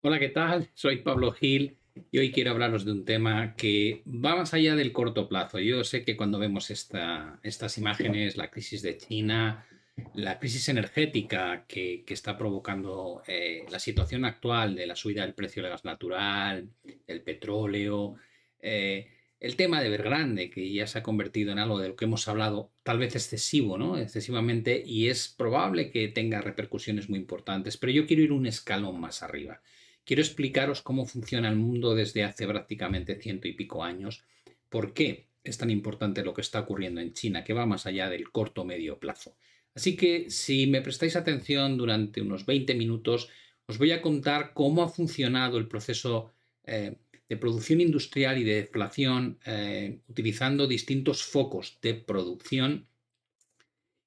Hola, ¿qué tal? Soy Pablo Gil y hoy quiero hablaros de un tema que va más allá del corto plazo. Yo sé que cuando vemos estas imágenes, la crisis de China, la crisis energética que, está provocando eh, la situación actual de la subida del precio del gas natural, el petróleo, eh, el tema de grande, que ya se ha convertido en algo de lo que hemos hablado, tal vez excesivo, ¿no? Excesivamente, y es probable que tenga repercusiones muy importantes, pero yo quiero ir un escalón más arriba quiero explicaros cómo funciona el mundo desde hace prácticamente ciento y pico años, por qué es tan importante lo que está ocurriendo en China, que va más allá del corto medio plazo. Así que si me prestáis atención durante unos 20 minutos, os voy a contar cómo ha funcionado el proceso eh, de producción industrial y de deflación eh, utilizando distintos focos de producción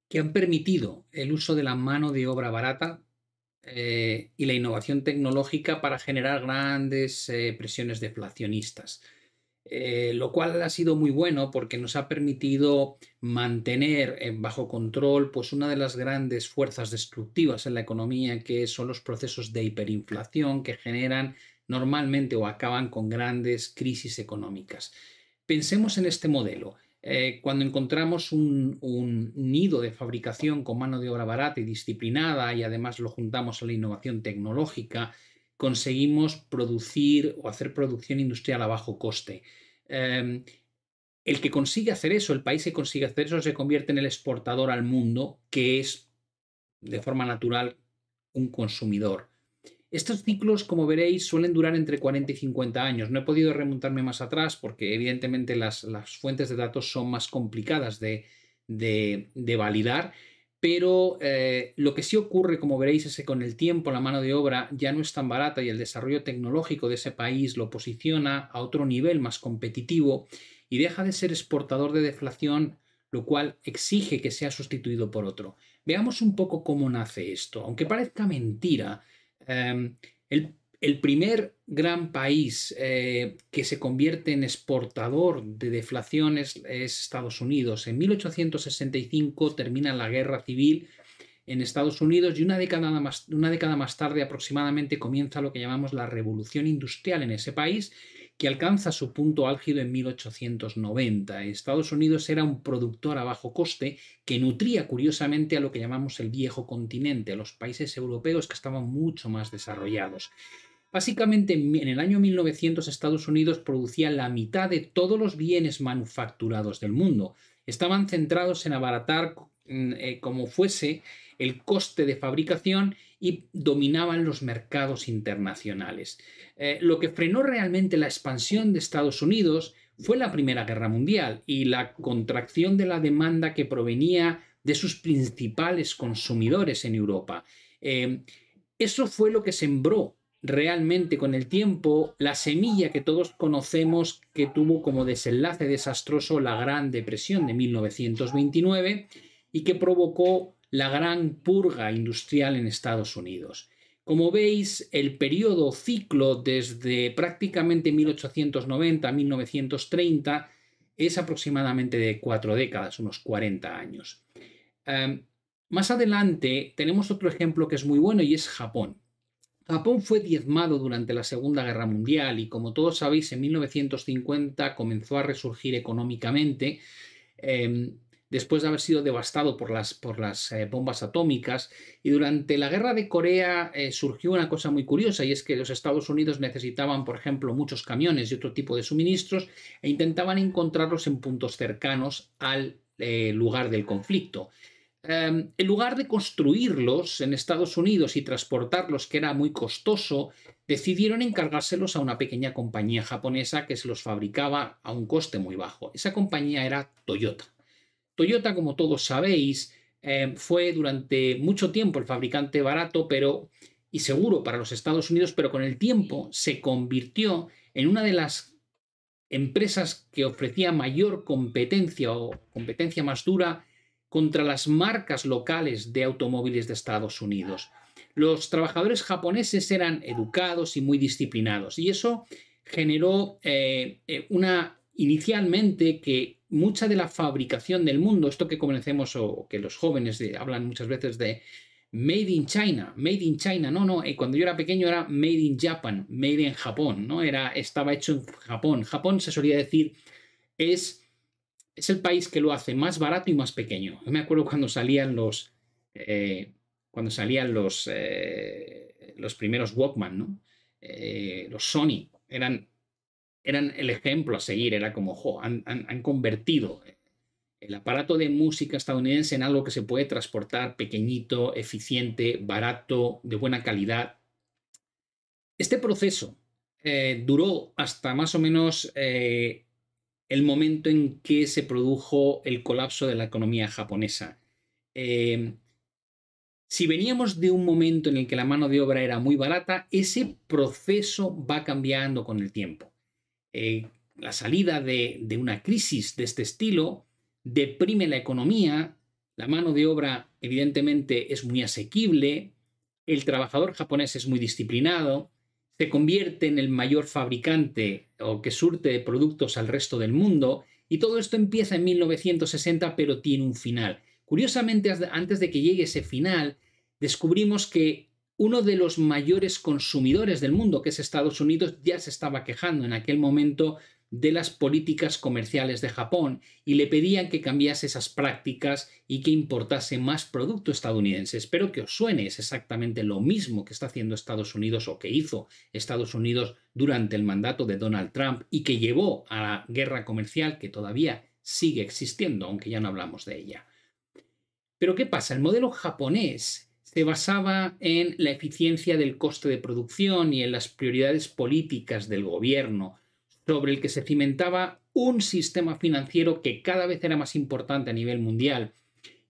que han permitido el uso de la mano de obra barata eh, y la innovación tecnológica para generar grandes eh, presiones deflacionistas. Eh, lo cual ha sido muy bueno porque nos ha permitido mantener bajo control pues una de las grandes fuerzas destructivas en la economía que son los procesos de hiperinflación que generan normalmente o acaban con grandes crisis económicas. Pensemos en este modelo. Eh, cuando encontramos un, nido de fabricación con mano de obra barata y disciplinada y además lo juntamos a la innovación tecnológica, conseguimos producir o hacer producción industrial a bajo coste. Em, el que consigue hacer eso, el país que consigue hacer eso, se convierte en el exportador al mundo, que es de forma natural un consumidor. Estos ciclos, como veréis, suelen durar entre 40 y 50 años. No he podido remontarme más atrás porque evidentemente las, fuentes de datos son más complicadas de, validar, pero eh, lo que sí ocurre, como veréis, es que con el tiempo la mano de obra ya no es tan barata y el desarrollo tecnológico de ese país lo posiciona a otro nivel más competitivo y deja de ser exportador de deflación lo cual exige que sea sustituido por otro. Veamos un poco cómo nace esto. Aunque parezca mentira, Em, el, primer gran país eh, que se convierte en exportador de deflaciones es Estados Unidos. En 1865 termina la guerra civil en Estados Unidos y una más, una década más tarde aproximadamente comienza lo que llamamos la revolución industrial en ese país que alcanza su punto álgido en 1890. Estados Unidos era un productor a bajo coste que nutría curiosamente a lo que llamamos el viejo continente, a los países europeos que estaban mucho más desarrollados. Básicamente en el año 1900 Estados Unidos producía la mitad de todos los bienes manufacturados del mundo. Estaban centrados en abaratar mm, eh, como fuese el coste de fabricación y dominaban los mercados internacionales. Eh, lo que frenó realmente la expansión de Estados Unidos fue la Primera Guerra Mundial y la contracción de la demanda que provenía de sus principales consumidores en Europa. Eh, eso fue lo que sembró realmente con el tiempo la semilla que todos conocemos que tuvo como desenlace desastroso la Gran Depresión de 1929 y que provocó la gran purga industrial en Estados Unidos. Como veis, el periodo ciclo desde prácticamente 1890 a 1930 es aproximadamente de cuatro décadas, unos 40 años. Em, más adelante tenemos otro ejemplo que es muy bueno y es Japón. Japón fue diezmado durante la Segunda Guerra Mundial y como todos sabéis en 1950 comenzó a resurgir económicamente. Em, después de haber sido devastado por las, por las eh, bombas atómicas. Y durante la guerra de Corea eh, surgió una cosa muy curiosa y es que los Estados Unidos necesitaban, por ejemplo, muchos camiones y otro tipo de suministros e intentaban encontrarlos en puntos cercanos al eh, lugar del conflicto. Em, en lugar de construirlos en Estados Unidos y transportarlos, que era muy costoso, decidieron encargárselos a una pequeña compañía japonesa que se los fabricaba a un coste muy bajo. Esa compañía era Toyota. Toyota, como todos sabéis, eh, fue durante mucho tiempo el fabricante barato pero, y seguro para los Estados Unidos, pero con el tiempo se convirtió en una de las empresas que ofrecía mayor competencia o competencia más dura contra las marcas locales de automóviles de Estados Unidos. Los trabajadores japoneses eran educados y muy disciplinados y eso generó eh, eh, una inicialmente que mucha de la fabricación del mundo, esto que conocemos o que los jóvenes hablan muchas veces de Made in China, Made in China, no, no, eh, cuando yo era pequeño era Made in Japan, Made in Japón, ¿no? Era, estaba hecho en Japón. Japón se solía decir es, es el país que lo hace más barato y más pequeño. Yo me acuerdo cuando salían los... Eh, cuando salían los, eh, los primeros Walkman, ¿no? los Sony, eran eran el ejemplo a seguir, era como, han, convertido el aparato de música estadounidense en algo que se puede transportar pequeñito, eficiente, barato, de buena calidad. Este proceso eh, duró hasta más o menos eh, el momento en que se produjo el colapso de la economía japonesa. Em, si veníamos de un momento en el que la mano de obra era muy barata, ese proceso va cambiando con el tiempo. Eh, la salida de, de una crisis de este estilo deprime la economía, la mano de obra evidentemente es muy asequible, el trabajador japonés es muy disciplinado, se convierte en el mayor fabricante o que surte de productos al resto del mundo y todo esto empieza en 1960 pero tiene un final. Curiosamente, antes de que llegue ese final, descubrimos que uno de los mayores consumidores del mundo, que es Estados Unidos, ya se estaba quejando en aquel momento de las políticas comerciales de Japón y le pedían que cambiase esas prácticas y que importase más producto estadounidense. Espero que os suene, es exactamente lo mismo que está haciendo Estados Unidos o que hizo Estados Unidos durante el mandato de Donald Trump y que llevó a la guerra comercial que todavía sigue existiendo, aunque ya no hablamos de ella. Pero ¿qué pasa? El modelo japonés se basaba en la eficiencia del coste de producción y en las prioridades políticas del gobierno, sobre el que se cimentaba un sistema financiero que cada vez era más importante a nivel mundial.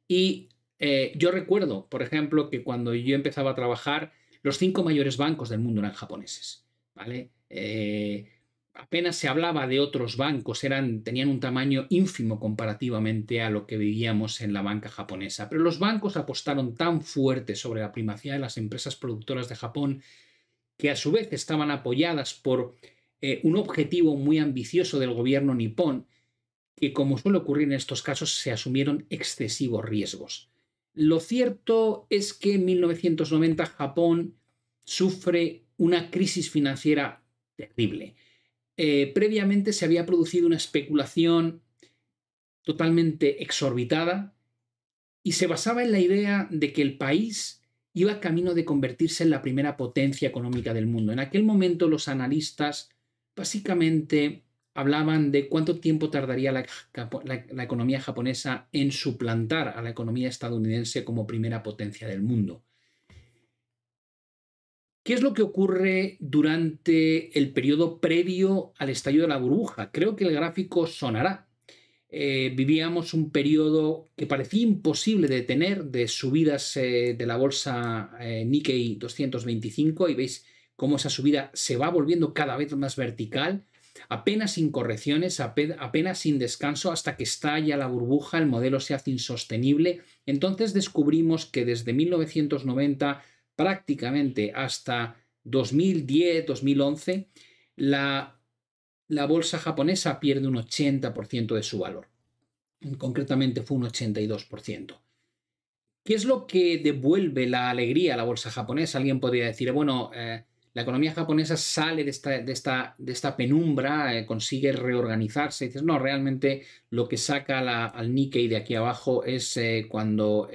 Y eh, yo recuerdo, por ejemplo, que cuando yo empezaba a trabajar, los cinco mayores bancos del mundo eran japoneses. ¿vale? Eh, apenas se hablaba de otros bancos, eran, tenían un tamaño ínfimo comparativamente a lo que vivíamos en la banca japonesa. Pero los bancos apostaron tan fuerte sobre la primacía de las empresas productoras de Japón que a su vez estaban apoyadas por eh, un objetivo muy ambicioso del gobierno nipón, que como suele ocurrir en estos casos se asumieron excesivos riesgos. Lo cierto es que en 1990 Japón sufre una crisis financiera terrible eh, previamente se había producido una especulación totalmente exorbitada y se basaba en la idea de que el país iba camino de convertirse en la primera potencia económica del mundo. En aquel momento los analistas básicamente hablaban de cuánto tiempo tardaría la economía japonesa en suplantar a la economía estadounidense como primera potencia del mundo. ¿Qué es lo que ocurre durante el periodo previo al estallido de la burbuja? Creo que el gráfico sonará. Eh, vivíamos un periodo que parecía imposible de detener de subidas eh, de la bolsa eh, Nikkei 225 y veis cómo esa subida se va volviendo cada vez más vertical, apenas sin correcciones, apenas sin descanso hasta que estalla la burbuja, el modelo se hace insostenible. Entonces descubrimos que desde 1990 prácticamente hasta 2010, 2011, la, bolsa japonesa pierde un 80% de su valor. Concretamente fue un 82%. ¿Qué es lo que devuelve la alegría a la bolsa japonesa? Alguien podría decir, bueno, eh, la economía japonesa sale de esta, de esta, penumbra, eh, consigue reorganizarse. dices, no, realmente lo que saca al Nikkei de aquí abajo es eh, cuando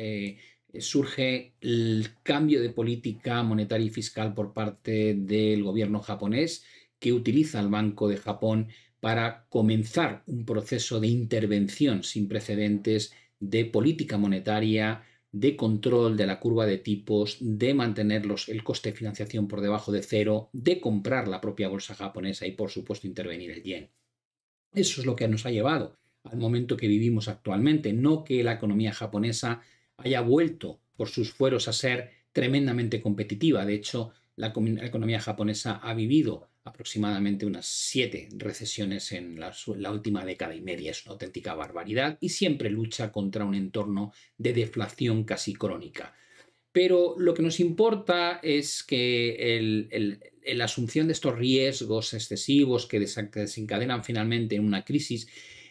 eh, surge el cambio de política monetaria y fiscal por parte del gobierno japonés que utiliza el Banco de Japón para comenzar un proceso de intervención sin precedentes de política monetaria, de control de la curva de tipos, de mantener el coste de financiación por debajo de cero, de comprar la propia bolsa japonesa y por supuesto intervenir el yen. Eso es lo que nos ha llevado al momento que vivimos actualmente, no que la economía japonesa haya vuelto por sus fueros a ser tremendamente competitiva. De hecho, la, economía japonesa ha vivido aproximadamente unas siete recesiones en la, última década y media. Es una auténtica barbaridad y siempre lucha contra un entorno de deflación casi crónica. Pero lo que nos importa es que la asunción de estos riesgos excesivos que desencadenan finalmente en una crisis,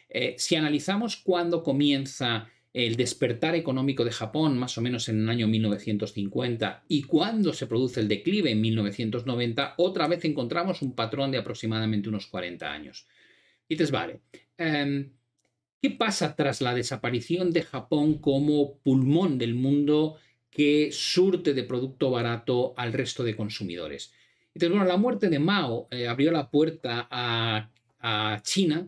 eh, si analizamos cuándo comienza el despertar económico de Japón, más o menos en el año 1950, y cuando se produce el declive en 1990, otra vez encontramos un patrón de aproximadamente unos 40 años. Y dices, vale, em, ¿qué pasa tras la desaparición de Japón como pulmón del mundo que surte de producto barato al resto de consumidores? Entonces, bueno, la muerte de Mao eh, abrió la puerta a China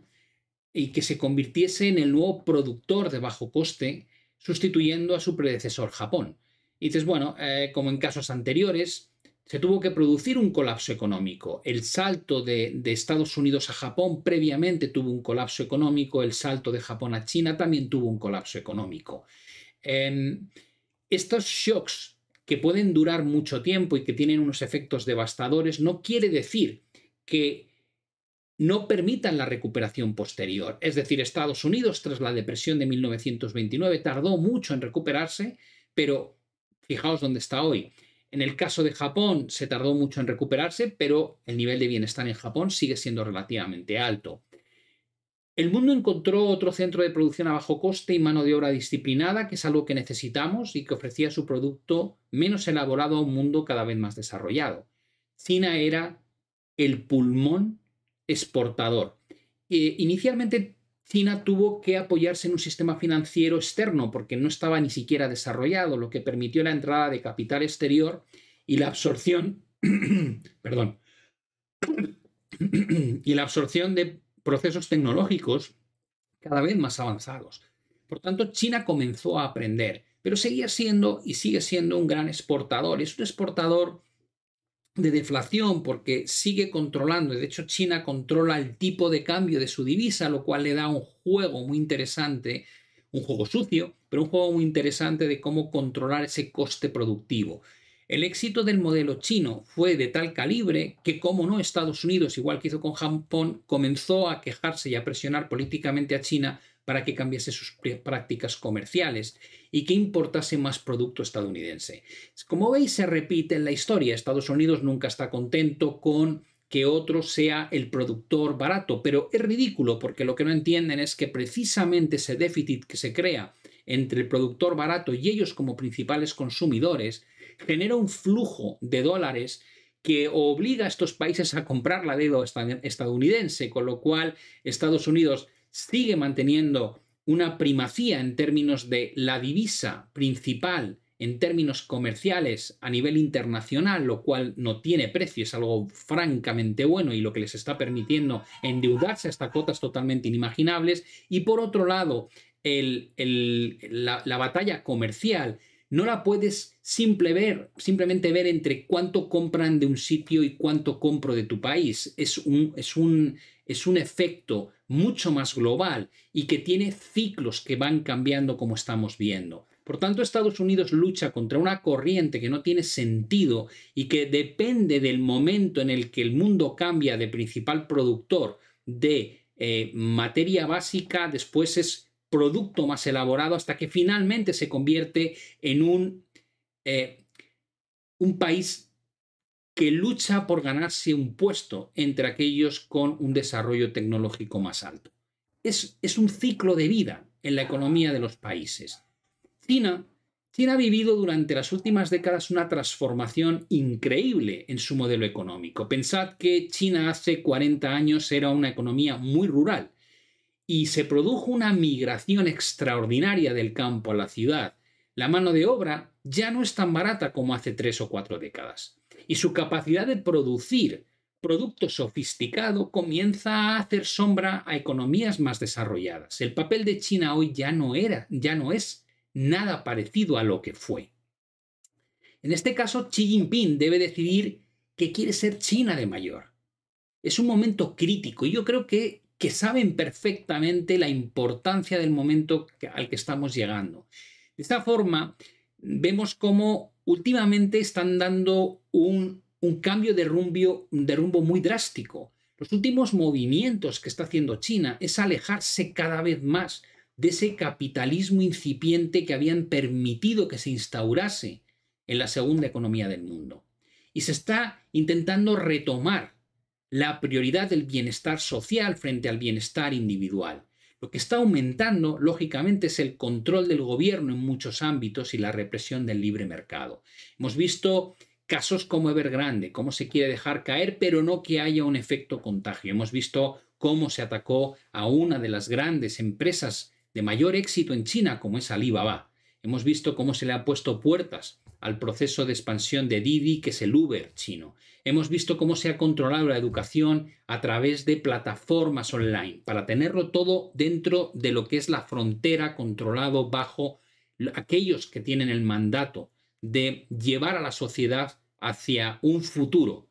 y que se convirtiese en el nuevo productor de bajo coste, sustituyendo a su predecesor Japón. Y dices, bueno, eh, como en casos anteriores, se tuvo que producir un colapso económico. El salto de, Estados Unidos a Japón previamente tuvo un colapso económico, el salto de Japón a China también tuvo un colapso económico. Em, estos shocks que pueden durar mucho tiempo y que tienen unos efectos devastadores no quiere decir que no permitan la recuperación posterior. Es decir, Estados Unidos, tras la depresión de 1929, tardó mucho en recuperarse, pero fijaos dónde está hoy. En el caso de Japón se tardó mucho en recuperarse, pero el nivel de bienestar en Japón sigue siendo relativamente alto. El mundo encontró otro centro de producción a bajo coste y mano de obra disciplinada, que es algo que necesitamos y que ofrecía su producto menos elaborado a un mundo cada vez más desarrollado. China era el pulmón exportador. Eh, inicialmente China tuvo que apoyarse en un sistema financiero externo porque no estaba ni siquiera desarrollado, lo que permitió la entrada de capital exterior y la absorción, perdón, y la absorción de procesos tecnológicos cada vez más avanzados. Por tanto, China comenzó a aprender, pero seguía siendo y sigue siendo un gran exportador. Es un exportador de deflación porque sigue controlando, de hecho China controla el tipo de cambio de su divisa, lo cual le da un juego muy interesante, un juego sucio, pero un juego muy interesante de cómo controlar ese coste productivo. El éxito del modelo chino fue de tal calibre que, como no, Estados Unidos, igual que hizo con Japón, comenzó a quejarse y a presionar políticamente a China para que cambiase sus prácticas comerciales y que importase más producto estadounidense. Como veis, se repite en la historia. Estados Unidos nunca está contento con que otro sea el productor barato, pero es ridículo porque lo que no entienden es que precisamente ese déficit que se crea entre el productor barato y ellos como principales consumidores genera un flujo de dólares que obliga a estos países a comprar la deuda estadounidense, con lo cual Estados Unidos sigue manteniendo una primacía en términos de la divisa principal en términos comerciales a nivel internacional, lo cual no tiene precio, es algo francamente bueno y lo que les está permitiendo endeudarse hasta cotas totalmente inimaginables. Y por otro lado, el, la batalla comercial no la puedes simple ver, simplemente ver entre cuánto compran de un sitio y cuánto compro de tu país. Es un, es un, es un efecto mucho más global y que tiene ciclos que van cambiando como estamos viendo. Por tanto, Estados Unidos lucha contra una corriente que no tiene sentido y que depende del momento en el que el mundo cambia de principal productor de eh, materia básica, después es producto más elaborado hasta que finalmente se convierte en un, eh, un país que lucha por ganarse un puesto entre aquellos con un desarrollo tecnológico más alto. Es, un ciclo de vida en la economía de los países. China, China ha vivido durante las últimas décadas una transformación increíble en su modelo económico. Pensad que China hace 40 años era una economía muy rural y se produjo una migración extraordinaria del campo a la ciudad. La mano de obra ya no es tan barata como hace tres o cuatro décadas. Y su capacidad de producir producto sofisticado comienza a hacer sombra a economías más desarrolladas. El papel de China hoy ya no era, ya no es nada parecido a lo que fue. En este caso, Xi Jinping debe decidir qué quiere ser China de mayor. Es un momento crítico y yo creo que que saben perfectamente la importancia del momento al que estamos llegando. De esta forma, vemos cómo últimamente están dando un, cambio de de rumbo muy drástico. Los últimos movimientos que está haciendo China es alejarse cada vez más de ese capitalismo incipiente que habían permitido que se instaurase en la segunda economía del mundo. Y se está intentando retomar la prioridad del bienestar social frente al bienestar individual. Lo que está aumentando, lógicamente, es el control del gobierno en muchos ámbitos y la represión del libre mercado. Hemos visto casos como Evergrande, cómo se quiere dejar caer, pero no que haya un efecto contagio. Hemos visto cómo se atacó a una de las grandes empresas de mayor éxito en China, como es Alibaba. Hemos visto cómo se le ha puesto puertas al proceso de expansión de Didi, que es el Uber chino. Hemos visto cómo se ha controlado la educación a través de plataformas online, para tenerlo todo dentro de lo que es la frontera controlado bajo aquellos que tienen el mandato de llevar a la sociedad hacia un futuro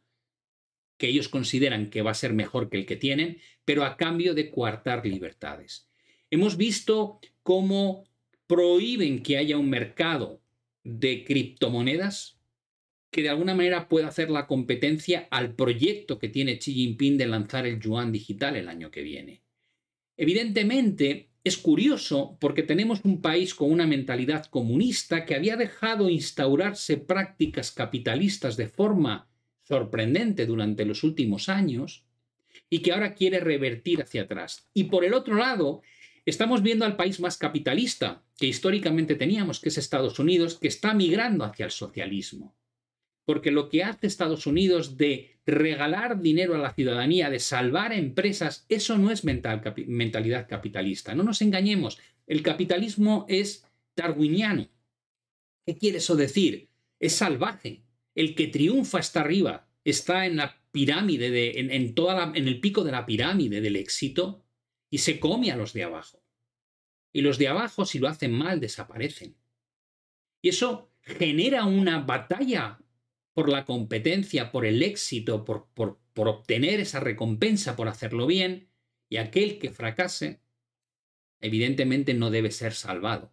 que ellos consideran que va a ser mejor que el que tienen, pero a cambio de coartar libertades. Hemos visto cómo prohíben que haya un mercado de criptomonedas que de alguna manera pueda hacer la competencia al proyecto que tiene Xi Jinping de lanzar el yuan digital el año que viene. Evidentemente, es curioso porque tenemos un país con una mentalidad comunista que había dejado instaurarse prácticas capitalistas de forma sorprendente durante los últimos años y que ahora quiere revertir hacia atrás. Y por el otro lado, Estamos viendo al país más capitalista que históricamente teníamos, que es Estados Unidos, que está migrando hacia el socialismo. Porque lo que hace Estados Unidos de regalar dinero a la ciudadanía, de salvar empresas, eso no es mentalidad capitalista. No nos engañemos, el capitalismo es darwiniano. ¿Qué quiere eso decir? Es salvaje. El que triunfa está arriba, está en la pirámide, de, en, toda en el pico de la pirámide del éxito, y se come a los de abajo. Y los de abajo, si lo hacen mal, desaparecen. Y eso genera una batalla por la competencia, por el éxito, por, por obtener esa recompensa, por hacerlo bien, y aquel que fracase, evidentemente no debe ser salvado.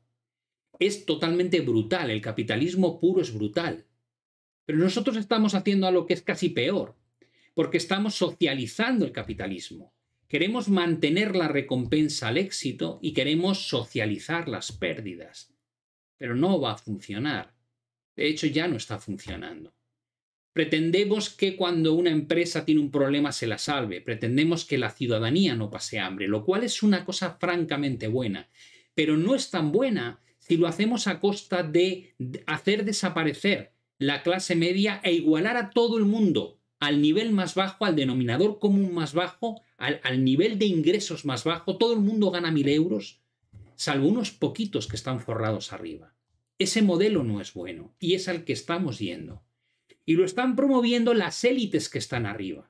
Es totalmente brutal, el capitalismo puro es brutal. Pero nosotros estamos haciendo algo que es casi peor, porque estamos socializando el capitalismo. Queremos mantener la recompensa al éxito y queremos socializar las pérdidas. Pero no va a funcionar. De hecho, ya no está funcionando. Pretendemos que cuando una empresa tiene un problema se la salve. Pretendemos que la ciudadanía no pase hambre, lo cual es una cosa francamente buena. Pero no es tan buena si lo hacemos a costa de hacer desaparecer la clase media e igualar a todo el mundo al nivel más bajo, al denominador común más bajo, al, nivel de ingresos más bajo, todo el mundo gana mil euros, salvo unos poquitos que están forrados arriba. Ese modelo no es bueno y es al que estamos yendo. Y lo están promoviendo las élites que están arriba.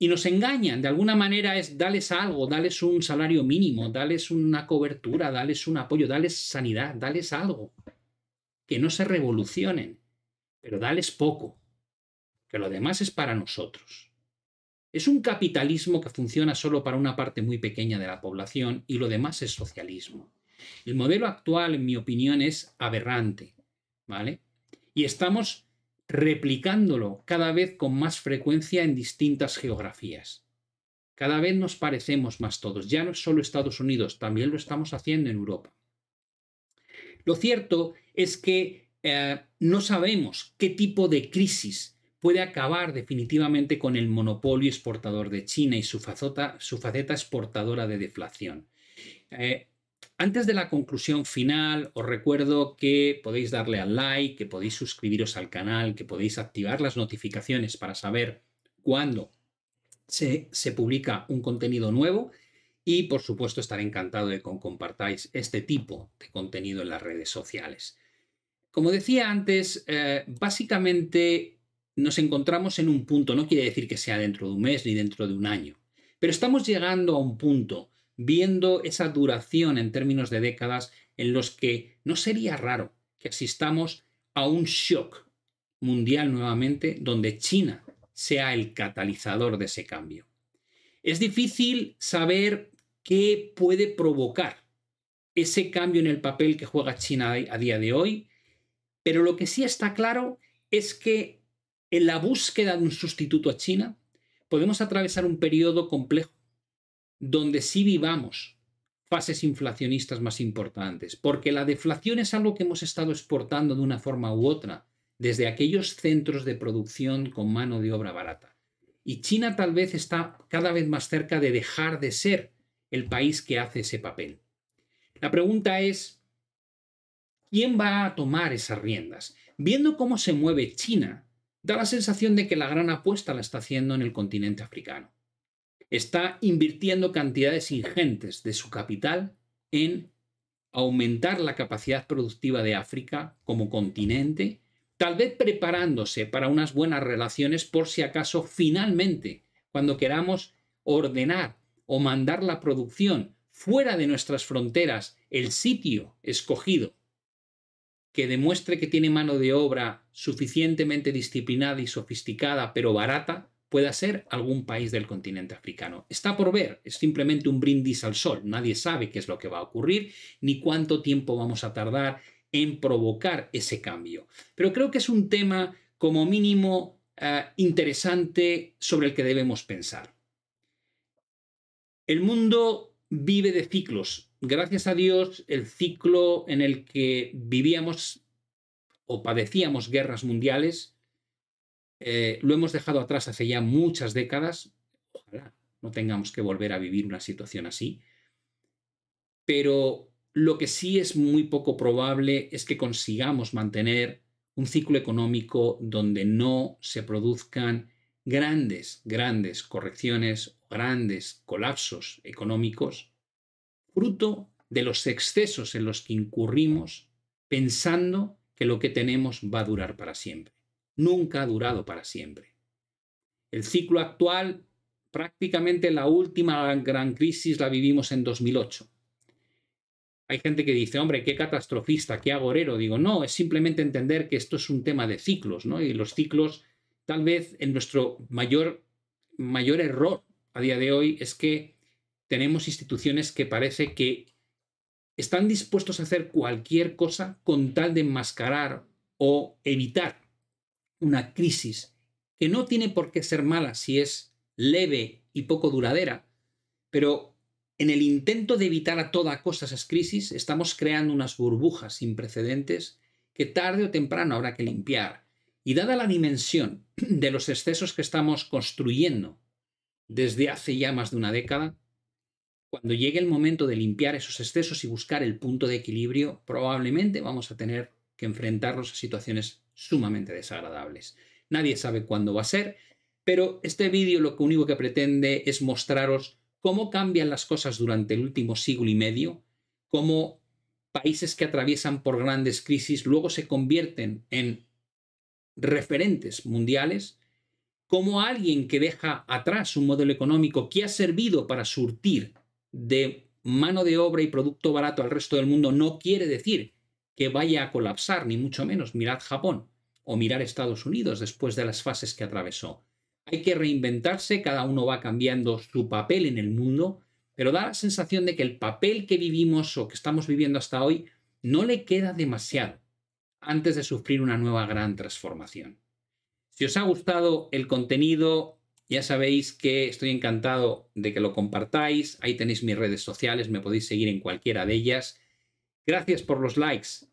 Y nos engañan, de alguna manera es dales algo, dales un salario mínimo, dales una cobertura, dales un apoyo, dales sanidad, dales algo. Que no se revolucionen, pero dales poco que lo demás es para nosotros. Es un capitalismo que funciona solo para una parte muy pequeña de la población y lo demás es socialismo. El modelo actual, en mi opinión, es aberrante, ¿vale? Y estamos replicándolo cada vez con más frecuencia en distintas geografías. Cada vez nos parecemos más todos. Ya no es solo Estados Unidos, también lo estamos haciendo en Europa. Lo cierto es que eh, no sabemos qué tipo de crisis puede acabar definitivamente con el monopolio exportador de China y su, faceta, exportadora de deflación. Eh, antes de la conclusión final, os recuerdo que podéis darle al like, que podéis suscribiros al canal, que podéis activar las notificaciones para saber cuándo se, publica un contenido nuevo y, por supuesto, estaré encantado de que compartáis este tipo de contenido en las redes sociales. Como decía antes, eh, básicamente nos encontramos en un punto, no quiere decir que sea dentro de un mes ni dentro de un año, pero estamos llegando a un punto, viendo esa duración en términos de décadas, en los que no sería raro que existamos a un shock mundial nuevamente donde China sea el catalizador de ese cambio. Es difícil saber qué puede provocar ese cambio en el papel que juega China a día de hoy, pero lo que sí está claro es que en la búsqueda de un sustituto a China, podemos atravesar un periodo complejo donde sí vivamos fases inflacionistas más importantes, porque la deflación es algo que hemos estado exportando de una forma u otra desde aquellos centros de producción con mano de obra barata. Y China tal vez está cada vez más cerca de dejar de ser el país que hace ese papel. La pregunta es, ¿quién va a tomar esas riendas? Viendo cómo se mueve China, da la sensación de que la gran apuesta la está haciendo en el continente africano. Está invirtiendo cantidades ingentes de su capital en aumentar la capacidad productiva de África como continente, tal vez preparándose para unas buenas relaciones por si acaso finalmente, cuando queramos ordenar o mandar la producción fuera de nuestras fronteras, el sitio escogido que demuestre que tiene mano de obra suficientemente disciplinada y sofisticada, pero barata, pueda ser algún país del continente africano. Está por ver, es simplemente un brindis al sol, nadie sabe qué es lo que va a ocurrir ni cuánto tiempo vamos a tardar en provocar ese cambio. Pero creo que es un tema como mínimo eh, interesante sobre el que debemos pensar. El mundo vive de ciclos, gracias a Dios, el ciclo en el que vivíamos o padecíamos guerras mundiales, eh, lo hemos dejado atrás hace ya muchas décadas. Ojalá no tengamos que volver a vivir una situación así. Pero lo que sí es muy poco probable es que consigamos mantener un ciclo económico donde no se produzcan grandes, grandes correcciones, grandes colapsos económicos fruto de los excesos en los que incurrimos pensando que lo que tenemos va a durar para siempre. Nunca ha durado para siempre. El ciclo actual, prácticamente la última gran crisis la vivimos en 2008. Hay gente que dice, hombre, qué catastrofista, qué agorero. Digo, no, es simplemente entender que esto es un tema de ciclos, ¿no? Y los ciclos, tal vez en nuestro mayor, mayor error a día de hoy es que tenemos instituciones que parece que están dispuestos a hacer cualquier cosa con tal de enmascarar o evitar una crisis que no tiene por qué ser mala si es leve y poco duradera, pero en el intento de evitar a toda costa esas crisis estamos creando unas burbujas sin precedentes que tarde o temprano habrá que limpiar. Y dada la dimensión de los excesos que estamos construyendo desde hace ya más de una década, cuando llegue el momento de limpiar esos excesos y buscar el punto de equilibrio, probablemente vamos a tener que enfrentarnos a situaciones sumamente desagradables. Nadie sabe cuándo va a ser, pero este vídeo lo único que pretende es mostraros cómo cambian las cosas durante el último siglo y medio, cómo países que atraviesan por grandes crisis luego se convierten en referentes mundiales, cómo alguien que deja atrás un modelo económico que ha servido para surtir de mano de obra y producto barato al resto del mundo no quiere decir que vaya a colapsar, ni mucho menos. Mirad Japón o mirar Estados Unidos después de las fases que atravesó. Hay que reinventarse, cada uno va cambiando su papel en el mundo, pero da la sensación de que el papel que vivimos o que estamos viviendo hasta hoy no le queda demasiado antes de sufrir una nueva gran transformación. Si os ha gustado el contenido, ya sabéis que estoy encantado de que lo compartáis. Ahí tenéis mis redes sociales, me podéis seguir en cualquiera de ellas. Gracias por los likes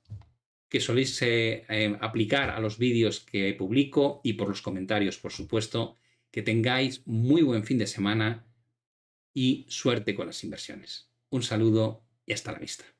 que soléis eh, em, aplicar a los vídeos que publico y por los comentarios, por supuesto. Que tengáis muy buen fin de semana y suerte con las inversiones. Un saludo y hasta la vista.